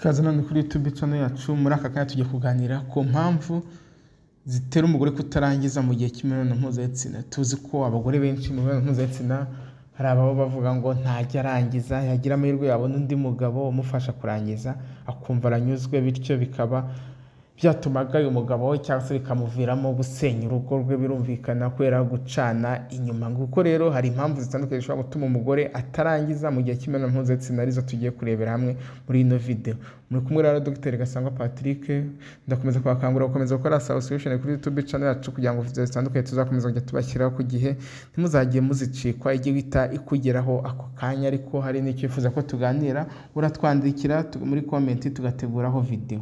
Ikaze none kuri YouTube channel yacu muri aka kanya tugiye kuganira ku mpamvu zitera umugore kutarangiza mu gihe cy'imibonano mpuzabitsina tuzi ko abagore benshi mu mibonano mpuzabitsina hari ababa bavuga ngo ntajya arangiza yagira amahirwe yabona undi mugabo umufasha kurangiza akumva aranyuzwe bityo bikaba byatumaga uyu mugabo we cyangwa se bikamuviramo gusenya urugo rwe birumvikana kubera gucana inyuma Nguko rero hari impamvu zitandukanye zishobora gutuma umugore atarangiza mu gihe cy'imibonano mpuzabitsina arizo tugiye kurebera hamwe muri ino video muri kumwe rero dogiteri gasangwa patrick ndakomeza kubakangurira gukomeza gukora subscription kuri youtube channel yacu kugira ngo video zitandukanye tuzakomeza kujya tubashyiraho ku gihe ntimuzagiye muzicikwa ijye wita ikugeraho ako kanya ariko hari n'icyo wifuza ko tuganira uratwandikira muri comment tugateguraho video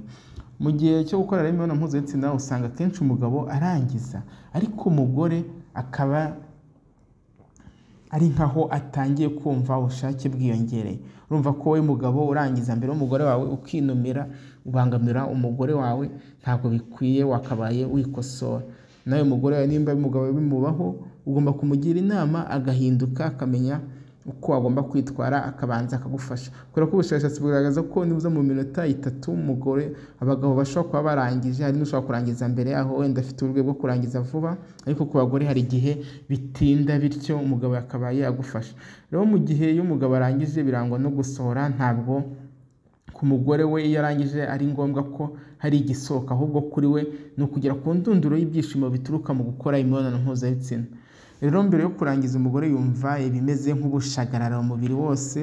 mu gihe cyo gukorera imibonano mpuzabitsina usanga akenshi umugabo arangiza ariko umugore akaba ari nkaho atangiye kumva ubushake bwiyongereye urumva ko wowe mugabo urangiza mbere y'umugore wawe ukinumira ubangamira umugore wawe ntabwo bikwiye wakabaye wikosora nawe mugore wawe nimba umugabo bimubaho ugomba kumugira inama agahinduka akamenya uko wagomba kwitwara akabanza akagufasha kubera ko ubushakashatsi bugaragaza ko nibuze mu minota itatu umugore abagabo bashobora kuba barangije hari n'ushobora kurangiza mbere yaho wenda afite uburyo bwo kurangiza vuba ariko ku bagore hari igihe bitinda bityo umugabo akaba yagufasha rero mu gihe iyo umugabo arangije birangwa no gusohora ntabwo ku mugore we iyo arangije ari ngombwa ko hari igisohoka ahubwo kuri we ni ukugera ku ndunduro y'ibyishimo bituruka mu gukora imibonano mpuzabitsina rero mbere yo kurangiza umugore yumva ibimeze nk'ubushagarara umubiri wose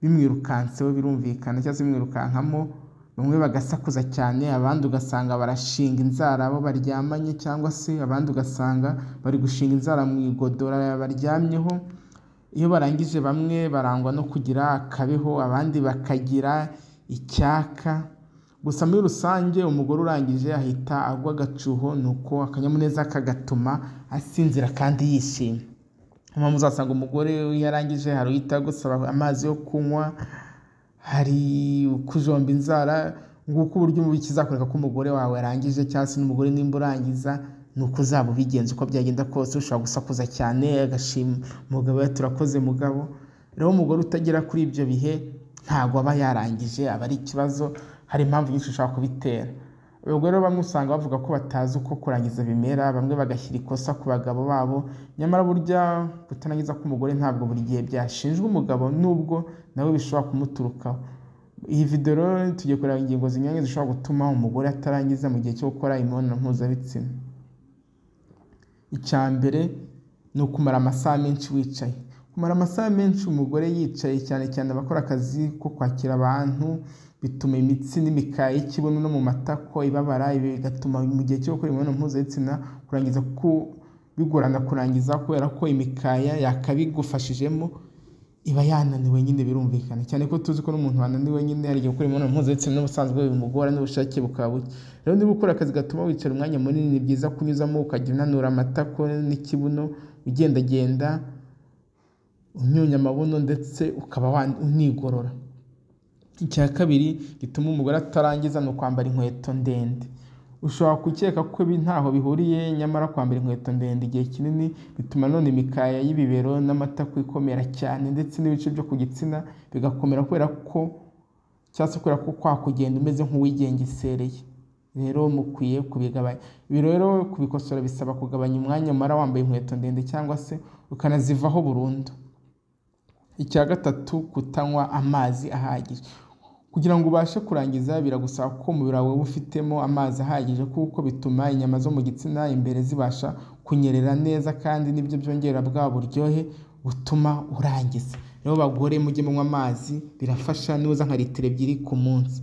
bimwirukanseho birumvikana cyangwa se bimwirukankamo bamwe bagasakuza cyane abandi ugasanga barashinga inzara abo baryamanye cyangwa se abandi ugasanga bari gushinga inzara mu igodora baryamyeho iyo barangije bamwe barangwa no kugira akabeho abandi bakagira icyaka gusa muri rusange umugore urangije ahita agwa agacuho nuko akanyamuneza kagatuma asinzira kandi yishimye mpamvu uzasanga umugore yarangije hari uhita agusaba amazi yo kunywa hari kujomba inzara nguko uburyo mubi kizakoreka ko umugore wawe arangije cyangwa se n'umugore nimba urangiza ni uko uzaba ubigenza uko byagenda kose ushobora gusakuza cyane agashima umugabo turakoze mugabo rero umugore utagera kuri ibyo bihe ntabwo aba yarangije aba ari ikibazo hari impamvu nyinshi ushobora kubitera ubwo rero bamwe usanga bavuga ko batazi uko kurangiza bimera bamwe bagashyira ikosa ku bagabo babo nyamara burya kutarangiza k'umugore ntabwo buri gihe byashinjwa umugabo nubwo nawe bishobora kumuturukaho iyi video rero tugiye kureba ingingo zinyuranye zishobora gutuma umugore atarangiza mu gihe cyo gukora imibonano mpuzabitsina icya mbere ni ukumara amasaha menshi wicaye kumara amasaha menshi umugore yicaye cyane cyane abakora akazi ko kwakira abantu bituma imitsi n'imikaya y'ikibuno no mu matako ibabara ibi bigatuma mu gihe cyo gukora imibonano mpuzabitsina kurangiza ku bigorana kurangiza kubera ko imikaya yakabigufashijemo iba yananiwe nyine birumvikana cyane ko tuzi ko n'umuntu wananiwe nyine hari igihe gukora imibonano mpuzabitsina n'ubusanzwe bimugora n'ubushake bukaba buke rero niba ukora akazi gatuma wicara umwanya munini ni byiza kunyuzamo ukajya unanura amatako n'ikibuno ugendagenda unyunya amabuno ndetse ukaba unigorora icya kabiri gituma umugore atarangiza ni ukwambara inkweto ndende ushobora gukeka ko ntaho bihuriye nyamara kwambara inkweto ndende igihe kinini bituma none imikaya y'ibibero n'amatako ikomera cyane ndetse n'ibice byo ku gitsina bigakomera kubera ko cyangwa se kubera ko kwa kugenda umeze nk'uwigengesereye rero mukwiye kubigabanya ibi rero kubikosora bisaba kugabanya umwanya mara wambaye inkweto ndende cyangwa se ukanazivaho burundu icya gatatu kutanywa amazi ahagije Kugira ngo ubashe kurangiza biragusaba ko umubiri wawe uba ufitemo amazi ahagije kuko bituma inyama zo mu gitsina imbere zibasha kunyerera neza kandi nibyo byongera bwa buryohe butuma urangiza. Rero bagore mujye munywa amazi birafasha nibuze nka litiro ebyiri ku munsi.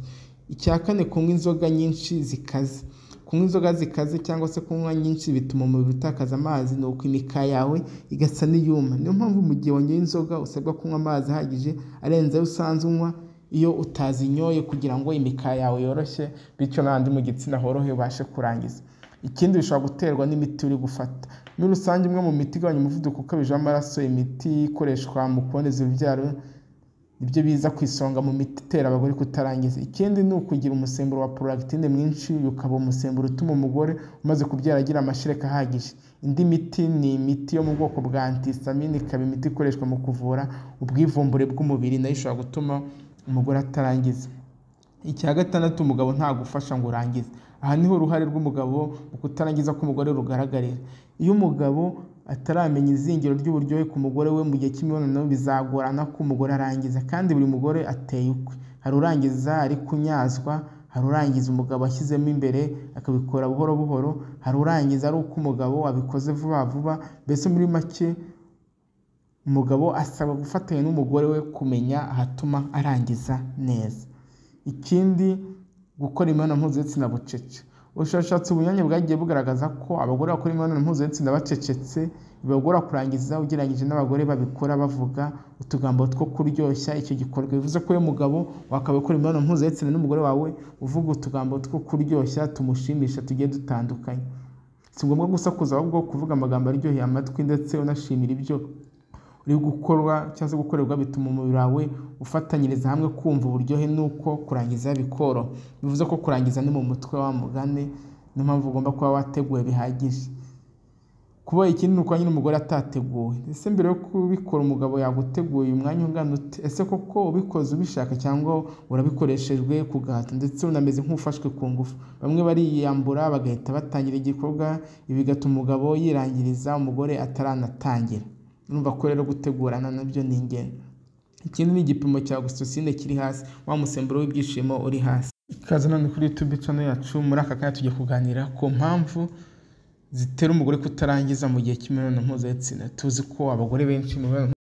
Icya kane kunywa inzoga nyinshi zikaze. Kunywa inzoga zikaze cyangwa se kunywa nyinshi bituma umubiri utakaza amazi nuko imikaya yawe igasa n'iyuma. Niyo mpamvu mu gihe wanyoye inzoga usabwa kunywa amazi ahagije arenze ayo usanzwe unywa. iyo utazi utazinyoye kugira ngo imikaya yawe yoroshye bityo nandi mu gitsina horohe ubashe kurangiza ikindi bishobora guterwa n'imiti uri gufata muri rusange imwe mu miti igabanya umuvuduko ukabije w'amaraso imiti ikoreshwa mu kuboneza urubyaro nibyo biza ku isonga mu miti itera abagore kutarangiza ikindi ni ukugira umusemburo wa porogitine mwinshi uyu ukaba umusemburo utuma umugore umaze kubyara agira amashereka ahagije indi miti ni imiti yo mu bwoko bwa antisamine ikaba imiti ikoreshwa mu kuvura ubwivumbure bw'umubiri nayo ishobora gutuma umugore atarangiza icya gatandatu umugabo ntagufasha ngo urangize aha niho uruhare rw'umugabo mu kutarangiza k'umugore rugaragarira iyo umugabo ataramenya izingiro ry'uburyohe ku mugore we mu gihe cy'imibonano bizagorana ko umugore arangiza kandi buri mugore ateye ukwe hari urangiza ari kunyazwa hari urangiza umugabo ashyizemo imbere akabikora buhoro buhoro hari urangiza ari uko umugabo abikoze vuba vuba mbese muri make umugabo asaba gufatanya n'umugore we kumenya ahatuma arangiza neza ikindi gukora imibonano mpuzabitsina bucece ubushakashatsi bunyuranye bwagiye bugaragaza ko abagore bakora imibonano mpuzabitsina bacecetse bibagora kurangiza ugereranyije n'abagore babikora bavuga utugambo two kuryoshya icyo gikorwa bivuze ko uyu mugabo wakaba ukora imibonano mpuzabitsina n'umugore wawe uvuga utugambo two kuryoshya tumushimisha tugiye dutandukanye si ngombwa gusakuza ahubwo kuvuga amagambo aryoheye amatwi ndetse unashimira ibyo uri gukorwa cyangwa se gukorerwa bituma umubiri wawe ufatanyiriza hamwe kumva uburyohe nuko kurangiza bikoro bivuze ko kurangiza ni mu mutwe wa mugani niyo mpamvu ugomba kuba wateguwe bihagije kuba ikindi ni uko nyine umugore atateguwe ese mbere yo kubikora umugabo yaguteguye umwanya ungana ute ese koko ubikoze ubishaka cyangwa urabikoreshejwe ku gahato ndetse unameze nk'ufashwe ku ngufu bamwe bariyambura bagahita batangira igikorwa ibi bigatuma umugabo yirangiriza umugore ataranatangira urumva ko rero gutegurana nabyo ni ingenzi ikindi ni igipimo cya gusosine kiri hasi wa musemburo w'ibyishimo uri hasi ikaze none kuri youtube channel yacu muri aka kanya tugiye kuganira ku mpamvu zitera umugore kutarangiza mu gihe cy'imibonano mpuzabitsina tuzi ko abagore benshi mu